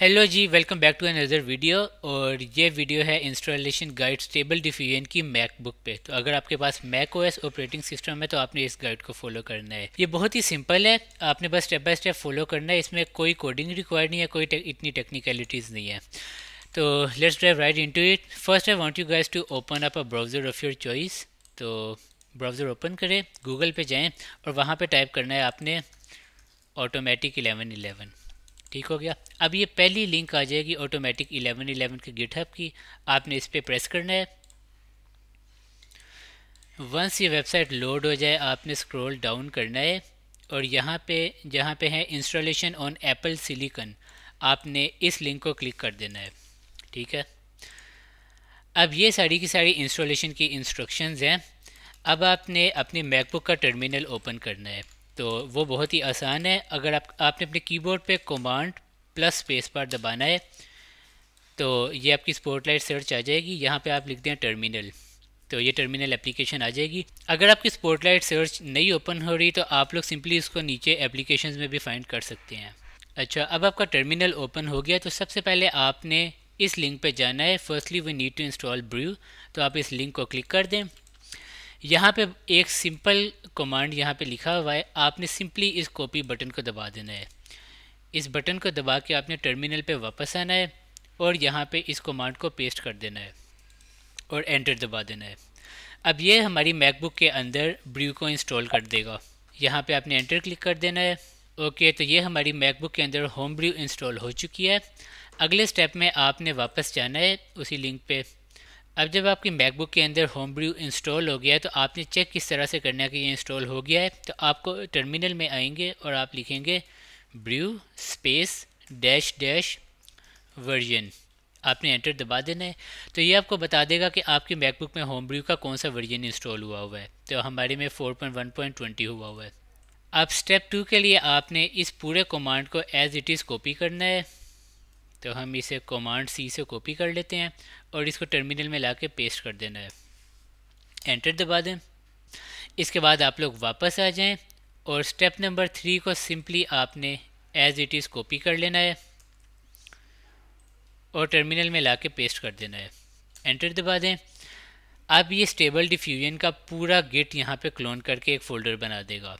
Hello जी welcome back to another video और ये वीडियो है इंस्टॉलेशन गाइड स्टेबल डिफ्यूजन की मैकबुक पे तो अगर आपके पास मैक ओएस ऑपरेटिंग सिस्टम है तो आपने इस गाइड को फॉलो करना है ये बहुत ही सिंपल है आपने बस स्टेप बाय स्टेप फॉलो करना है इसमें कोई कोडिंग रिक्वायर्ड नहीं है कोई टे, इतनी टेक्निकलिटीज़ नहीं है तो let's drive right in it first I want you guys to open up a browser of your choice तो ब्राउज़र ओपन करें गूगल पे जाएँ और वहाँ पर टाइप करना है आपने ऑटोमेटिक इलेवन इलेवन ठीक हो गया अब ये पहली लिंक आ जाएगी ऑटोमेटिक 1111 के गिटहब की आपने इस पर प्रेस करना है वंस ये वेबसाइट लोड हो जाए आपने स्क्रॉल डाउन करना है और यहाँ पे जहाँ पे है इंस्टॉलेशन ऑन एप्पल सिलिकन आपने इस लिंक को क्लिक कर देना है ठीक है अब ये सारी की सारी इंस्टॉलेशन की इंस्ट्रक्शंस हैं अब आपने अपनी मैकबुक का टर्मिनल ओपन करना है तो वो बहुत ही आसान है अगर आप आपने अपने कीबोर्ड पे कमांड प्लस स्पेस पर दबाना है तो ये आपकी स्पॉटलाइट सर्च आ जाएगी यहाँ पे आप लिख दें टर्मिनल तो ये टर्मिनल एप्लीकेशन आ जाएगी अगर आपकी स्पॉटलाइट सर्च नहीं ओपन हो रही तो आप लोग सिंपली इसको नीचे एप्लीकेशन में भी फाइंड कर सकते हैं अच्छा अब आपका टर्मिनल ओपन हो गया तो सबसे पहले आपने इस लिंक पे जाना है firstly we need to install brew तो आप इस लिंक को क्लिक कर दें यहाँ पे एक सिंपल कमांड यहाँ पे लिखा हुआ है आपने सिंपली इस कॉपी बटन को दबा देना है इस बटन को दबा के आपने टर्मिनल पे वापस आना है और यहाँ पे इस कमांड को पेस्ट कर देना है और एंटर दबा देना है अब ये हमारी मैकबुक के अंदर ब्रू को इंस्टॉल कर देगा यहाँ पे आपने एंटर क्लिक कर देना है ओके तो ये हमारी मैकबुक के अंदर होम ब्रू इंस्टॉल हो चुकी है अगले स्टेप में आपने वापस जाना है उसी लिंक पर अब जब आपकी मैकबुक के अंदर होम ब्रू इंस्टॉल हो गया है तो आपने चेक किस तरह से करना है कि ये इंस्टॉल हो गया है तो आपको टर्मिनल में आएंगे और आप लिखेंगे brew space dash dash version आपने एंटर दबा देना है तो ये आपको बता देगा कि आपकी मैकबुक में होम ब्रू का कौन सा वर्जन इंस्टॉल हुआ हुआ है तो हमारे में फोर हुआ हुआ है अब स्टेप टू के लिए आपने इस पूरे कमांड को एज़ इट इज़ कॉपी करना है तो हम इसे कमांड सी से कॉपी कर लेते हैं और इसको टर्मिनल में ला के पेस्ट कर देना है एंटर दबा दें इसके बाद आप लोग वापस आ जाएं और स्टेप नंबर थ्री को सिंपली आपने एज़ इट इज़ कॉपी कर लेना है और टर्मिनल में ला के पेस्ट कर देना है एंटर दबा दें अब ये स्टेबल डिफ्यूजन का पूरा गिट यहाँ पे क्लोन करके एक फ़ोल्डर बना देगा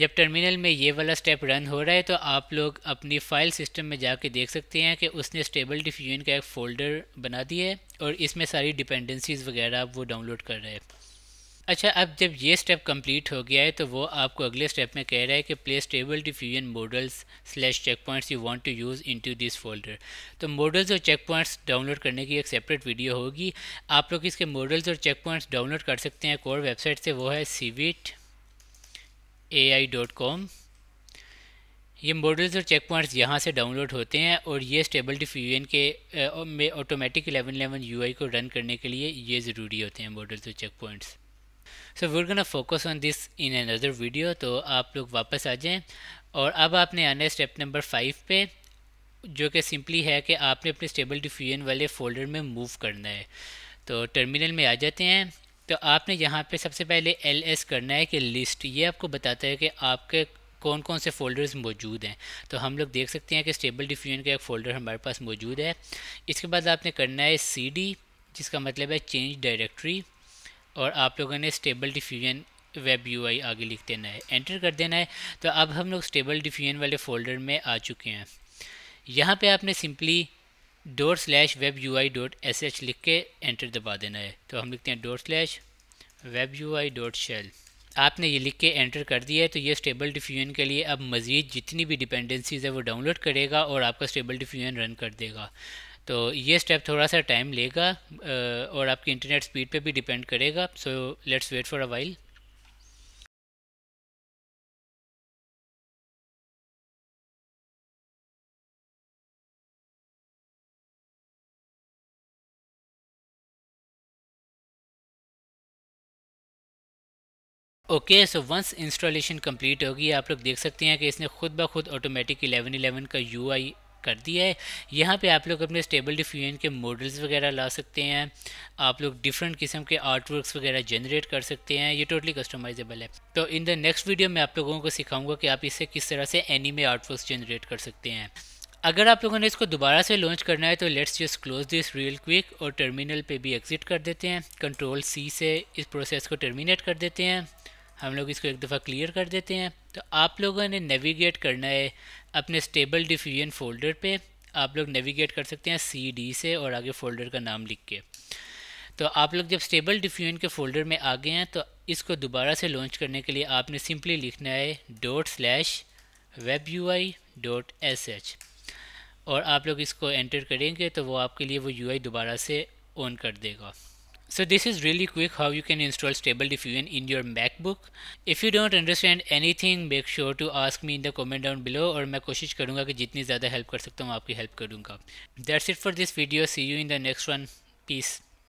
जब टर्मिनल में ये वाला स्टेप रन हो रहा है तो आप लोग अपनी फाइल सिस्टम में जाके देख सकते हैं कि उसने स्टेबल डिफ्यूजन का एक फ़ोल्डर बना दिया है और इसमें सारी डिपेंडेंसीज़ वगैरह वो डाउनलोड कर रहा है अच्छा अब जब ये स्टेप कंप्लीट हो गया है तो वो आपको अगले स्टेप में कह रहा है कि play stable diffusion models slash check points you want to use into this folder तो मॉडल्स और चेक पॉइंट्स डाउनलोड करने की एक सेपरेट वीडियो होगी आप लोग इसके मॉडल्स और चेक पॉइंट्स डाउनलोड कर सकते हैं एक और वेबसाइट से वो है सीविट कॉम ये मॉडल्स और चेक पॉइंट्स यहाँ से डाउनलोड होते हैं और ये स्टेबल डिफ्यूजन के में ऑटोमेटिक 1111 यूआई को रन करने के लिए ये ज़रूरी होते हैं मॉडल्स और check points so we gonna focus on this in another video तो आप लोग वापस आ जाएं और अब आपने आना है स्टेप नंबर फाइव पे जो कि सिंपली है कि आपने अपने स्टेबल डिफ्यूजन वाले फोल्डर में मूव करना है तो टर्मिनल में आ जाते हैं तो आपने यहाँ पे सबसे पहले एल एस करना है कि लिस्ट ये आपको बताता है कि आपके कौन कौन से फ़ोल्डर्स मौजूद हैं तो हम लोग देख सकते हैं कि स्टेबल डिफ्यूजन का एक फ़ोल्डर हमारे पास मौजूद है इसके बाद आपने करना है सी डी जिसका मतलब है चेंज डायरेक्टरी और आप लोगों ने stable diffusion web U I आगे लिख देना है एंटर कर देना है तो अब हम लोग स्टेबल डिफ्यूजन वाले फ़ोल्डर में आ चुके हैं यहाँ पे आपने simply dot slash web U I dot S H लिख के एंटर दबा देना है तो हम लिखते हैं dot slash web U I dot shell आपने ये लिख के एंटर कर दिया है तो ये स्टेबल डिफ्यूजन के लिए अब मज़ीद जितनी भी डिपेंडेंसीज़ है वो डाउनलोड करेगा और आपका स्टेबल डिफ्यूजन रन कर देगा तो ये स्टेप थोड़ा सा टाइम लेगा और आपकी इंटरनेट स्पीड पे भी डिपेंड करेगा so let's wait for a while okay so once installation complete होगी आप लोग देख सकते हैं कि इसने खुद ब खुद ऑटोमेटिक 1111 का यूआई कर दिया है यहाँ पे आप लोग अपने स्टेबल डिफ्यूजन के मॉडल्स वगैरह ला सकते हैं आप लोग डिफरेंट किस्म के आर्टवर्क्स वगैरह जनरेट कर सकते हैं ये टोटली कस्टमाइजेबल है तो इन द नेक्स्ट वीडियो मैं आप लोगों को सिखाऊंगा कि आप इससे किस तरह से एनीमे आर्टवर्क्स जनरेट कर सकते हैं अगर आप लोगों ने इसको दोबारा से लॉन्च करना है तो let's just close this real quick और टर्मिनल पे भी एग्जिट कर देते हैं कंट्रोल सी से इस प्रोसेस को टर्मिनेट कर देते हैं हम लोग इसको एक दफ़ा क्लियर कर देते हैं तो आप लोगों ने नेविगेट करना है अपने स्टेबल डिफ्यूजन फोल्डर पे आप लोग नेविगेट कर सकते हैं सी डी से और आगे फ़ोल्डर का नाम लिख के तो आप लोग जब स्टेबल डिफ्यूजन के फोल्डर में आ गए हैं तो इसको दोबारा से लॉन्च करने के लिए आपने सिंपली लिखना है dot slash web U I dot S H और आप लोग इसको एंटर करेंगे तो वो आपके लिए वो यू आई दोबारा से ऑन कर देगा So this is really quick how you can install Stable Diffusion in your MacBook. If you don't understand anything, make sure to ask me in the comment down below or मैं कोशिश करूँगा कि जितनी ज़्यादा help कर as हूँ आपकी help करूँगा That's it for this video. See you in the next one. Peace.